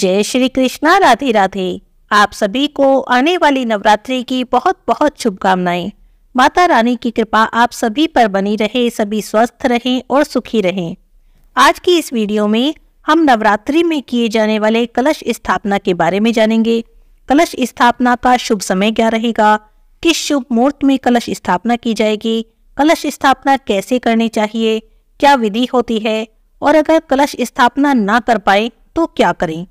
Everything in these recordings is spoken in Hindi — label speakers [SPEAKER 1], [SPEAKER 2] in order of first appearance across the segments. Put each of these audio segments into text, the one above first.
[SPEAKER 1] जय श्री कृष्णा राधे राधे आप सभी को आने वाली नवरात्रि की बहुत बहुत शुभकामनाएं माता रानी की कृपा आप सभी पर बनी रहे सभी स्वस्थ रहें और सुखी रहें आज की इस वीडियो में हम नवरात्रि में किए जाने वाले कलश स्थापना के बारे में जानेंगे कलश स्थापना का शुभ समय क्या रहेगा किस शुभ मुहूर्त में कलश स्थापना की जाएगी कलश स्थापना कैसे करनी चाहिए क्या विधि होती है और अगर कलश स्थापना ना कर पाए तो क्या करें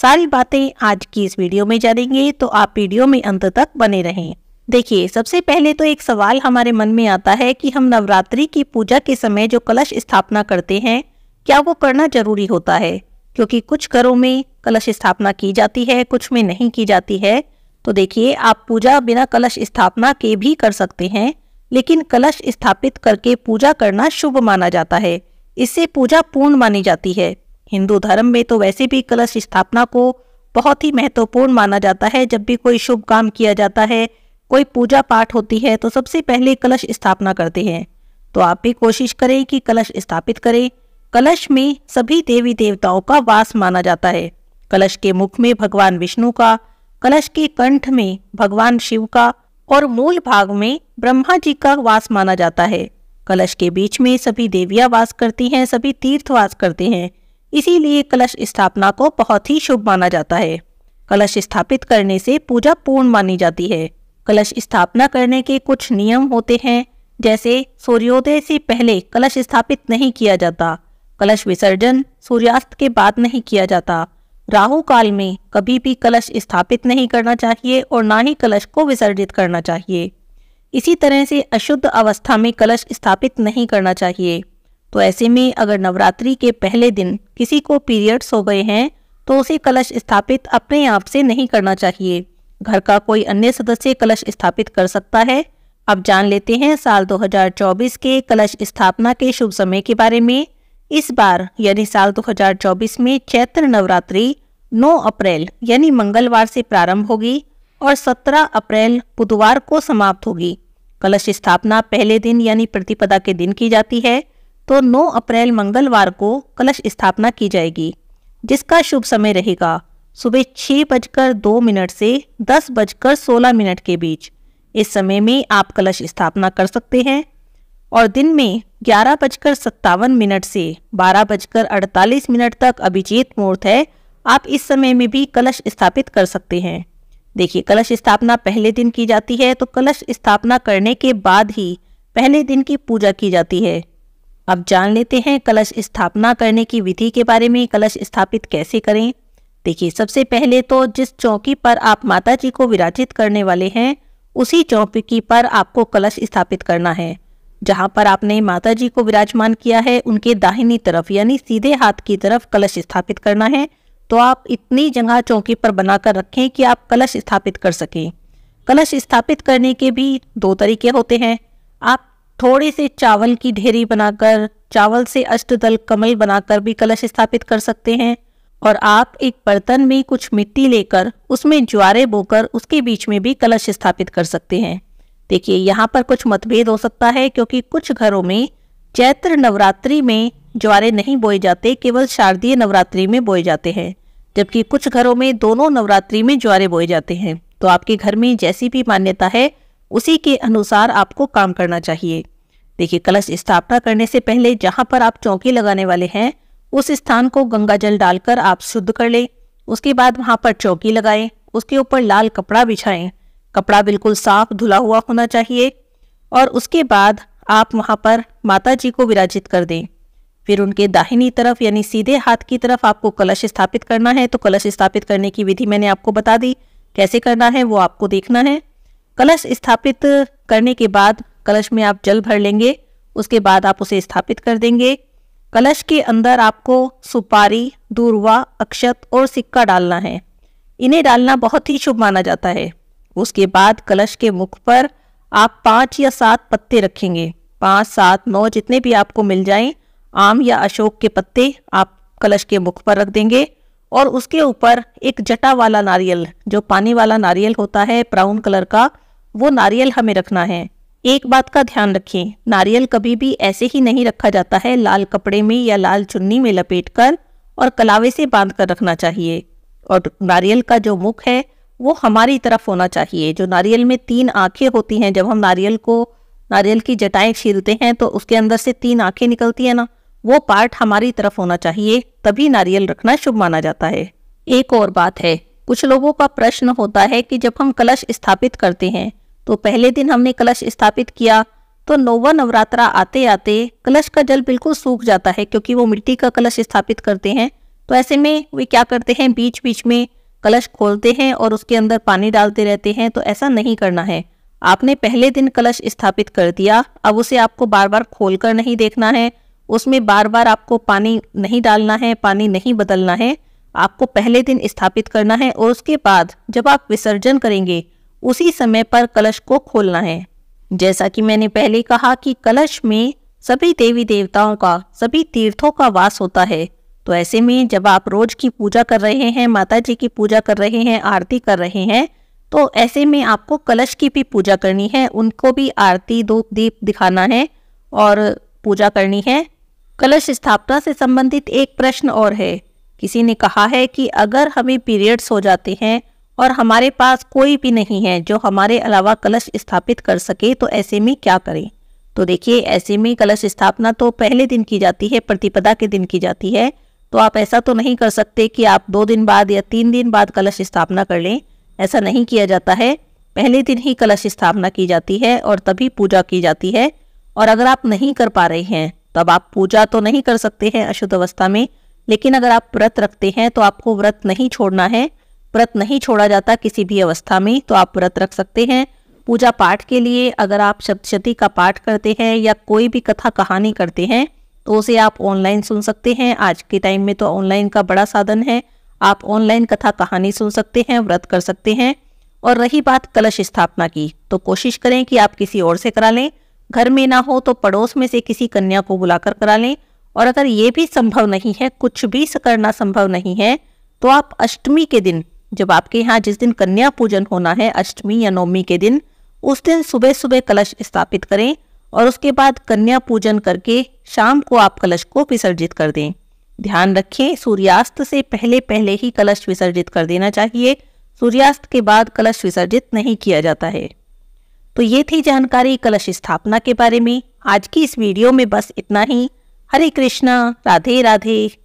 [SPEAKER 1] सारी बातें आज की इस वीडियो में जानेंगे तो आप वीडियो में अंत तक बने रहें देखिए सबसे पहले तो एक सवाल हमारे मन में आता है कि हम नवरात्रि की पूजा के समय जो कलश स्थापना करते हैं क्या वो करना जरूरी होता है क्योंकि कुछ घरों में कलश स्थापना की जाती है कुछ में नहीं की जाती है तो देखिए आप पूजा बिना कलश स्थापना के भी कर सकते हैं लेकिन कलश स्थापित करके पूजा करना शुभ माना जाता है इससे पूजा पूर्ण मानी जाती है हिंदू धर्म में तो वैसे भी कलश स्थापना को बहुत ही महत्वपूर्ण माना जाता है जब भी कोई शुभ काम किया जाता है कोई पूजा पाठ होती है तो सबसे पहले कलश स्थापना करते हैं तो आप भी कोशिश करें कि कलश स्थापित करें कलश में सभी देवी देवताओं का वास माना जाता है कलश के मुख में भगवान विष्णु का कलश के कंठ में भगवान शिव का और मूल भाग में ब्रह्मा जी का वास माना जाता है कलश के बीच में सभी देवियां वास करती हैं सभी तीर्थ वास करते हैं इसीलिए कलश स्थापना को बहुत ही शुभ माना जाता है कलश स्थापित करने से पूजा पूर्ण मानी जाती है कलश स्थापना करने के कुछ नियम होते हैं जैसे सूर्योदय से पहले कलश स्थापित नहीं किया जाता कलश विसर्जन सूर्यास्त के बाद नहीं किया जाता राहु काल में कभी भी कलश स्थापित नहीं करना चाहिए और ना ही कलश को विसर्जित करना चाहिए इसी तरह से अशुद्ध अवस्था में कलश स्थापित नहीं करना चाहिए तो ऐसे में अगर नवरात्रि के पहले दिन किसी को पीरियड्स हो गए हैं तो उसे कलश स्थापित अपने आप से नहीं करना चाहिए घर का कोई अन्य सदस्य कलश स्थापित कर सकता है अब जान लेते हैं साल 2024 के कलश स्थापना के शुभ समय के बारे में इस बार यानी साल 2024 में चैत्र नवरात्रि 9 अप्रैल यानी मंगलवार से प्रारंभ होगी और 17 अप्रैल बुधवार को समाप्त होगी कलश स्थापना पहले दिन यानी प्रतिपदा के दिन की जाती है तो 9 अप्रैल मंगलवार को कलश स्थापना की जाएगी जिसका शुभ समय रहेगा सुबह छह बजकर दो मिनट से दस बजकर सोलह मिनट के बीच इस समय में आप कलश स्थापना कर सकते हैं और दिन में ग्यारह बजकर सत्तावन मिनट से बारह बजकर अड़तालीस मिनट तक अभिजीत मुहूर्त है आप इस समय में भी कलश स्थापित कर सकते हैं देखिए कलश स्थापना पहले दिन की जाती है तो कलश स्थापना करने के बाद ही पहले दिन की पूजा की जाती है अब जान लेते हैं कलश स्थापना करने की विधि के बारे में कलश स्थापित कैसे करें देखिए सबसे पहले तो जिस चौकी पर आप माता जी को विराजित करने वाले हैं उसी चौकी पर आपको कलश स्थापित करना है जहां पर आपने माता जी को विराजमान किया है उनके दाहिनी तरफ यानी सीधे हाथ की तरफ कलश स्थापित करना है तो आप इतनी जगह चौकी पर बनाकर रखें कि आप कलश स्थापित कर सकें कलश स्थापित करने के भी दो तरीके होते हैं आप थोड़े से चावल की ढेरी बनाकर चावल से अष्टदल कमल बनाकर भी कलश स्थापित कर सकते हैं और आप एक बर्तन में कुछ मिट्टी लेकर उसमें ज्वारे बोकर उसके बीच में भी कलश स्थापित कर सकते हैं देखिए यहाँ पर कुछ मतभेद हो सकता है क्योंकि कुछ घरों में चैत्र नवरात्रि में ज्वारे नहीं बोए जाते केवल शारदीय नवरात्रि में बोए जाते हैं जबकि कुछ घरों में दोनों नवरात्रि में ज्वारे बोए जाते हैं तो आपके घर में जैसी भी मान्यता है उसी के अनुसार आपको काम करना चाहिए देखिए कलश स्थापना करने से पहले जहां पर आप चौकी लगाने वाले हैं उस स्थान को गंगा जल डालकर आप शुद्ध कर लें उसके बाद वहां पर चौकी लगाएं उसके ऊपर लाल कपड़ा बिछाएं कपड़ा बिल्कुल साफ धुला हुआ होना चाहिए और उसके बाद आप वहां पर माता जी को विराजित कर दें फिर उनके दाहिनी तरफ यानी सीधे हाथ की तरफ आपको कलश स्थापित करना है तो कलश स्थापित करने की विधि मैंने आपको बता दी कैसे करना है वो आपको देखना है कलश स्थापित करने के बाद कलश में आप जल भर लेंगे उसके बाद आप उसे स्थापित कर देंगे कलश के अंदर आपको सुपारी दूरवा अक्षत और सिक्का डालना है इन्हें डालना बहुत ही शुभ माना जाता है उसके बाद कलश के मुख पर आप पाँच या सात पत्ते रखेंगे पाँच सात नौ जितने भी आपको मिल जाएं आम या अशोक के पत्ते आप कलश के मुख पर रख देंगे और उसके ऊपर एक जटा वाला नारियल जो पानी वाला नारियल होता है ब्राउन कलर का वो नारियल हमें रखना है एक बात का ध्यान रखें नारियल कभी भी ऐसे ही नहीं रखा जाता है लाल कपड़े में या लाल चुन्नी में लपेटकर और कलावे से बांध कर रखना चाहिए और नारियल का जो मुख है वो हमारी तरफ होना चाहिए जो नारियल में तीन आंखें होती हैं जब हम नारियल को नारियल की जटाएं छीलते हैं तो उसके अंदर से तीन आंखें निकलती है ना वो पार्ट हमारी तरफ होना चाहिए तभी नारियल रखना शुभ माना जाता है एक और बात है कुछ लोगों का प्रश्न होता है कि जब हम कलश स्थापित करते हैं तो पहले दिन हमने कलश स्थापित किया तो नौवा नवरात्रा आते आते कलश का जल बिल्कुल सूख जाता है क्योंकि वो मिट्टी का कलश स्थापित करते हैं तो ऐसे में वे क्या करते हैं बीच बीच में कलश खोलते हैं और उसके अंदर पानी डालते रहते हैं तो ऐसा नहीं करना है आपने पहले दिन कलश स्थापित कर दिया अब उसे आपको बार बार खोल कर नहीं देखना है उसमें बार बार आपको पानी नहीं डालना है पानी नहीं बदलना है आपको पहले दिन स्थापित करना है और उसके बाद जब आप विसर्जन करेंगे उसी समय पर कलश को खोलना है जैसा कि मैंने पहले कहा कि कलश में सभी देवी देवताओं का सभी तीर्थों का वास होता है तो ऐसे में जब आप रोज की पूजा कर रहे हैं माता जी की पूजा कर रहे हैं आरती कर रहे हैं तो ऐसे में आपको कलश की भी पूजा करनी है उनको भी आरती धूप दीप दिखाना है और पूजा करनी है कलश स्थापना से संबंधित एक प्रश्न और है किसी ने कहा है कि अगर हमें पीरियड्स हो जाते हैं और हमारे पास कोई भी नहीं है जो हमारे अलावा कलश स्थापित कर सके तो ऐसे में क्या करें तो देखिए ऐसे में कलश स्थापना तो पहले दिन की जाती है प्रतिपदा के दिन की जाती है तो आप ऐसा तो नहीं कर सकते कि आप दो दिन बाद या तीन दिन बाद कलश स्थापना कर लें ऐसा नहीं किया जाता है पहले दिन ही कलश स्थापना की जाती है और तभी पूजा की जाती है और अगर आप नहीं कर पा रहे हैं तब आप पूजा तो नहीं कर सकते हैं अशुद्ध अवस्था में लेकिन अगर आप व्रत रखते हैं तो आपको व्रत नहीं छोड़ना है व्रत नहीं छोड़ा जाता किसी भी अवस्था में तो आप व्रत रख सकते हैं पूजा पाठ के लिए अगर आप सप्तशती का पाठ करते हैं या कोई भी कथा कहानी करते हैं तो उसे आप ऑनलाइन सुन सकते हैं आज के टाइम में तो ऑनलाइन का बड़ा साधन है आप ऑनलाइन कथा कहानी सुन सकते हैं व्रत कर सकते हैं और रही बात कलश स्थापना की तो कोशिश करें कि आप किसी और से करा लें घर में ना हो तो पड़ोस में से किसी कन्या को बुलाकर करा लें और अगर ये भी संभव नहीं है कुछ भी करना संभव नहीं है तो आप अष्टमी के दिन जब आपके यहाँ जिस दिन कन्या पूजन होना है अष्टमी या नवमी के दिन उस दिन सुबह सुबह कलश स्थापित करें और उसके बाद कन्या पूजन करके शाम को आप कलश को विसर्जित कर दें ध्यान रखें सूर्यास्त से पहले पहले ही कलश विसर्जित कर देना चाहिए सूर्यास्त के बाद कलश विसर्जित नहीं किया जाता है तो ये थी जानकारी कलश स्थापना के बारे में आज की इस वीडियो में बस इतना ही हरे कृष्णा राधे राधे